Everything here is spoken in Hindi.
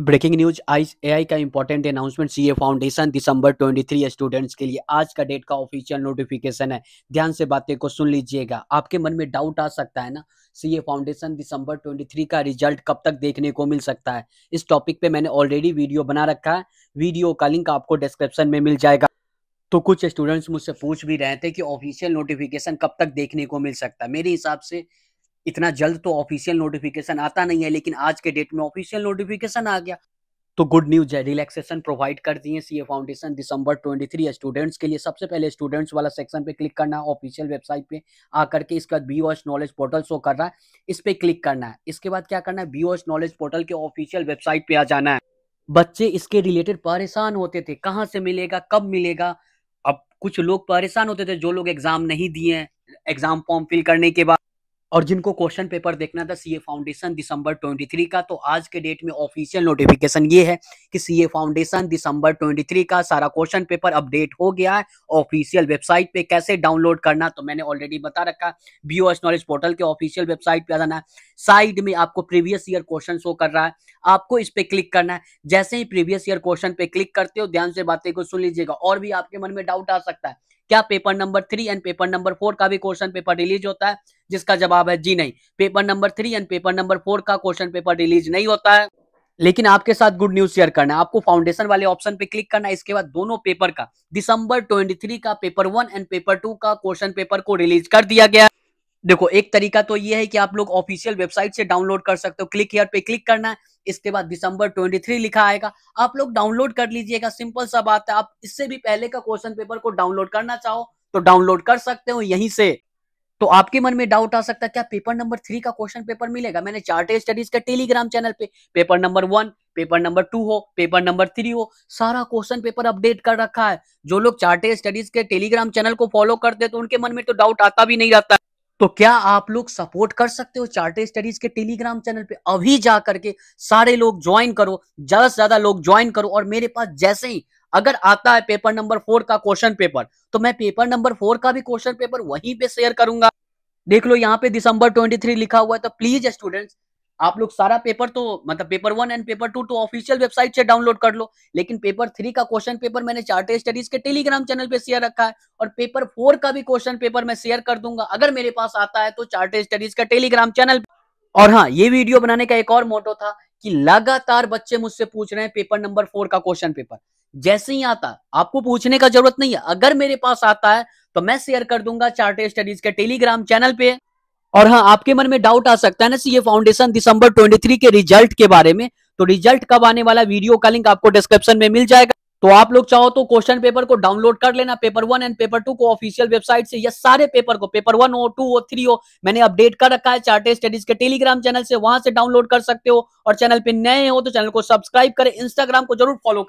breaking news I A I का important announcement C A foundation दिसंबर ट्वेंटी थ्री स्टूडेंट्स के लिए आज का डेट का ऑफिशियल नोटिफिकेशन है ध्यान से बातें को सुन लीजिएगा आपके मन में डाउट आ सकता है ना सी ए फाउंडेशन दिसंबर ट्वेंटी थ्री का रिजल्ट कब तक देखने को मिल सकता है इस टॉपिक पे मैंने ऑलरेडी वीडियो बना रखा है वीडियो का लिंक आपको डिस्क्रिप्शन में मिल जाएगा तो कुछ स्टूडेंट्स मुझसे पूछ भी रहे थे कि ऑफिशियल नोटिफिकेशन कब तक देखने को मिल सकता है मेरे हिसाब से इतना जल्द तो ऑफिशियल नोटिफिकेशन आता नहीं है लेकिन आज के डेट में ऑफिशियल नोटिफिकेशन आ गया तो गुड न्यूज है रिलैक्सेशन प्रोवाइड करती है सीए फाउंडेशन दिसंबर 23 स्टूडेंट्स के लिए सबसे पहले स्टूडेंट्स वाला सेक्शन पे क्लिक करना है ऑफिशियल वेबसाइट पे आकर के इसका B watch knowledge portal show कर रहा है इस पे क्लिक करना है इसके बाद क्या करना है बी वॉच नॉलेज पोर्टल के ऑफिशियल वेबसाइट पे आ जाना है बच्चे इसके रिलेटेड परेशान होते थे कहाँ से मिलेगा कब मिलेगा अब कुछ लोग परेशान होते थे जो लोग एग्जाम नहीं दिए एग्जाम फॉर्म फिल करने के बाद और जिनको क्वेश्चन पेपर देखना था सीए फाउंडेशन दिसंबर 23 का तो आज के डेट में ऑफिशियल नोटिफिकेशन ये है कि सीए फाउंडेशन दिसंबर 23 का सारा क्वेश्चन पेपर अपडेट हो गया है ऑफिशियल वेबसाइट पे कैसे डाउनलोड करना तो मैंने ऑलरेडी बता रखा बी नॉलेज पोर्टल के ऑफिशियल वेबसाइट पे आ जाना साइड में आपको प्रीवियस ईयर क्वेश्चन शो कर रहा है आपको इस पे क्लिक करना है जैसे ही प्रीवियस ईयर क्वेश्चन पे क्लिक करते हो ध्यान से बातें को सुन लीजिएगा और भी आपके मन में डाउट आ सकता है क्या paper number three and paper number four का भी क्वेश्चन पेपर रिलीज होता है जिसका जवाब है जी नहीं paper number three and paper number four का क्वेश्चन पेपर रिलीज नहीं होता है लेकिन आपके साथ गुड न्यूज शेयर करना है आपको फाउंडेशन वाले ऑप्शन पे क्लिक करना है इसके बाद दोनों पेपर का दिसंबर 23 का paper one and paper two का क्वेश्चन पेपर को रिलीज कर दिया गया देखो एक तरीका तो ये है कि आप लोग ऑफिशियल वेबसाइट से डाउनलोड कर सकते हो क्लिक हेयर पे क्लिक करना है इसके बाद दिसंबर 23 लिखा आएगा आप लोग डाउनलोड कर लीजिएगा सिंपल सा बात है आप इससे भी पहले का क्वेश्चन पेपर को डाउनलोड करना चाहो तो डाउनलोड कर सकते हो यहीं से तो आपके मन में डाउट आ सकता है क्या पेपर नंबर थ्री का क्वेश्चन पेपर मिलेगा मैंने चार्टेड स्टडीज का टेलीग्राम चैनल पे paper number one paper number two हो पेपर नंबर थ्री हो सारा क्वेश्चन पेपर अपडेट कर रखा है जो लोग चार्टेड स्टडीज के टेलीग्राम चैनल को फॉलो करते हैं तो उनके मन में तो डाउट आता भी नहीं रहता तो क्या आप लोग सपोर्ट कर सकते हो चार्टर स्टडीज के टेलीग्राम चैनल पे अभी जा करके सारे लोग ज्वाइन करो ज्यादा से ज्यादा लोग ज्वाइन करो और मेरे पास जैसे ही अगर आता है पेपर नंबर फोर का क्वेश्चन पेपर तो मैं पेपर नंबर फोर का भी क्वेश्चन पेपर वहीं पे शेयर करूंगा देख लो यहाँ पे दिसंबर ट्वेंटी लिखा हुआ है तो प्लीज स्टूडेंट्स आप लोग सारा पेपर तो मतलब paper one and paper two तो ऑफिशियल वेबसाइट से डाउनलोड कर लो लेकिन पेपर थ्री का क्वेश्चन पेपर मैंने चार्टेड स्टडीज के टेलीग्राम चैनल पे शेयर रखा है और पेपर फोर का भी क्वेश्चन पेपर मैं शेयर कर दूंगा अगर मेरे पास आता है तो चार्टेड स्टडीज का टेलीग्राम चैनल और हाँ ये वीडियो बनाने का एक और मोटो था कि लगातार बच्चे मुझसे पूछ रहे हैं पेपर नंबर फोर का क्वेश्चन पेपर जैसे ही आता आपको पूछने का जरूरत नहीं है अगर मेरे पास आता है तो मैं शेयर कर दूंगा चार्टेड स्टडीज के टेलीग्राम चैनल पे और हाँ आपके मन में डाउट आ सकता है ना ये फाउंडेशन दिसंबर 23 के रिजल्ट के बारे में तो रिजल्ट कब आने वाला वीडियो का लिंक आपको डिस्क्रिप्शन में मिल जाएगा तो आप लोग चाहो तो क्वेश्चन पेपर को डाउनलोड कर लेना paper one and paper two को ऑफिशियल वेबसाइट से या सारे पेपर को पेपर वन हो टू हो थ्री हो मैंने अपडेट कर रखा है चार्टे स्टडीज के टेलीग्राम चैनल से वहां से डाउनलोड कर सकते हो और चैनल पे नए हो तो चैनल को सब्सक्राइब करें इंस्टाग्राम को जरूर फॉलो